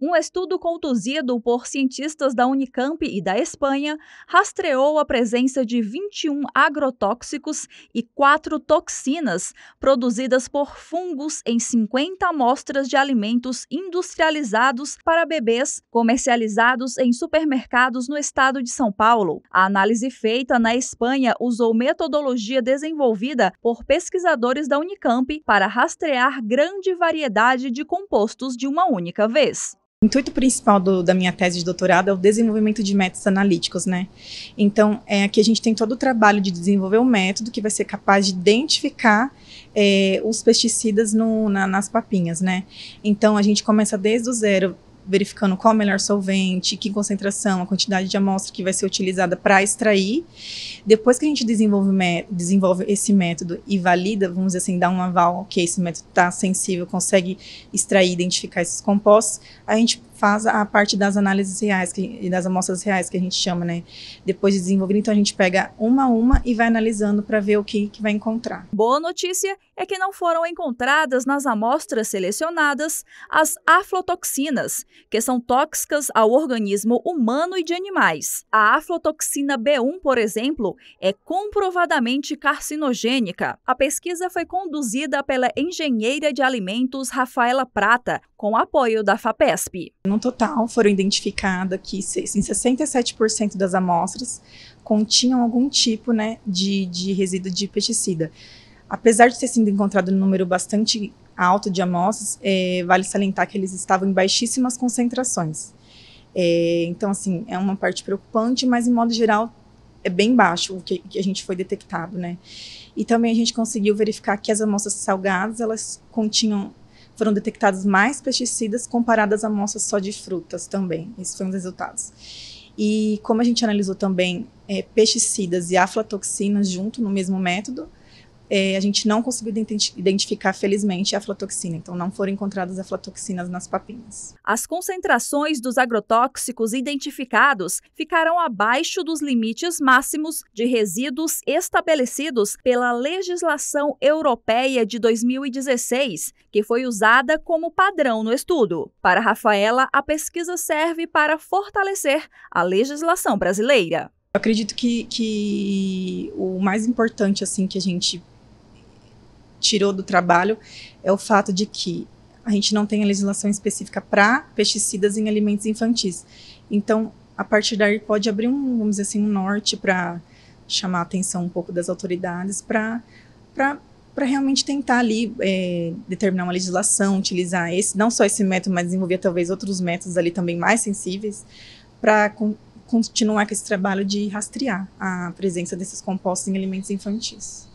Um estudo conduzido por cientistas da Unicamp e da Espanha rastreou a presença de 21 agrotóxicos e 4 toxinas produzidas por fungos em 50 amostras de alimentos industrializados para bebês comercializados em supermercados no estado de São Paulo. A análise feita na Espanha usou metodologia desenvolvida por pesquisadores da Unicamp para rastrear grande variedade de compostos de uma única vez. O intuito principal do, da minha tese de doutorado é o desenvolvimento de métodos analíticos, né? Então, é, aqui a gente tem todo o trabalho de desenvolver um método que vai ser capaz de identificar é, os pesticidas no, na, nas papinhas, né? Então, a gente começa desde o zero, verificando qual é o melhor solvente, que concentração, a quantidade de amostra que vai ser utilizada para extrair. Depois que a gente desenvolve, desenvolve, esse método e valida, vamos dizer assim, dá um aval que okay, esse método está sensível, consegue extrair, identificar esses compostos, a gente faz a parte das análises reais que, e das amostras reais que a gente chama, né? Depois de desenvolver, então a gente pega uma a uma e vai analisando para ver o que, que vai encontrar. Boa notícia é que não foram encontradas nas amostras selecionadas as aflotoxinas, que são tóxicas ao organismo humano e de animais. A aflotoxina B1, por exemplo, é comprovadamente carcinogênica. A pesquisa foi conduzida pela engenheira de alimentos Rafaela Prata, com apoio da FAPESP. No total, foram identificadas que em 67% das amostras continham algum tipo né, de, de resíduo de pesticida. Apesar de ter sido encontrado um número bastante alto de amostras, é, vale salientar que eles estavam em baixíssimas concentrações. É, então, assim, é uma parte preocupante, mas em modo geral é bem baixo o que, que, a gente foi detectado, né? E também a gente conseguiu verificar que as amostras salgadas elas continham foram detectados mais pesticidas comparadas a amostras só de frutas também. Esses foram os resultados. E como a gente analisou também é, pesticidas e aflatoxinas junto no mesmo método, é, a gente não conseguiu identificar, felizmente, a aflatoxina, então não foram encontradas aflatoxinas nas papinhas. As concentrações dos agrotóxicos identificados ficaram abaixo dos limites máximos de resíduos estabelecidos pela legislação europeia de 2016, que foi usada como padrão no estudo. Para Rafaela, a pesquisa serve para fortalecer a legislação brasileira. Eu acredito que, que o mais importante assim que a gente tirou do trabalho é o fato de que a gente não tem a legislação específica para pesticidas em alimentos infantis. Então, a partir daí pode abrir um, vamos dizer assim, um norte para chamar a atenção um pouco das autoridades para para realmente tentar ali é, determinar uma legislação, utilizar esse, não só esse método, mas desenvolver talvez outros métodos ali também mais sensíveis para con continuar com esse trabalho de rastrear a presença desses compostos em alimentos infantis.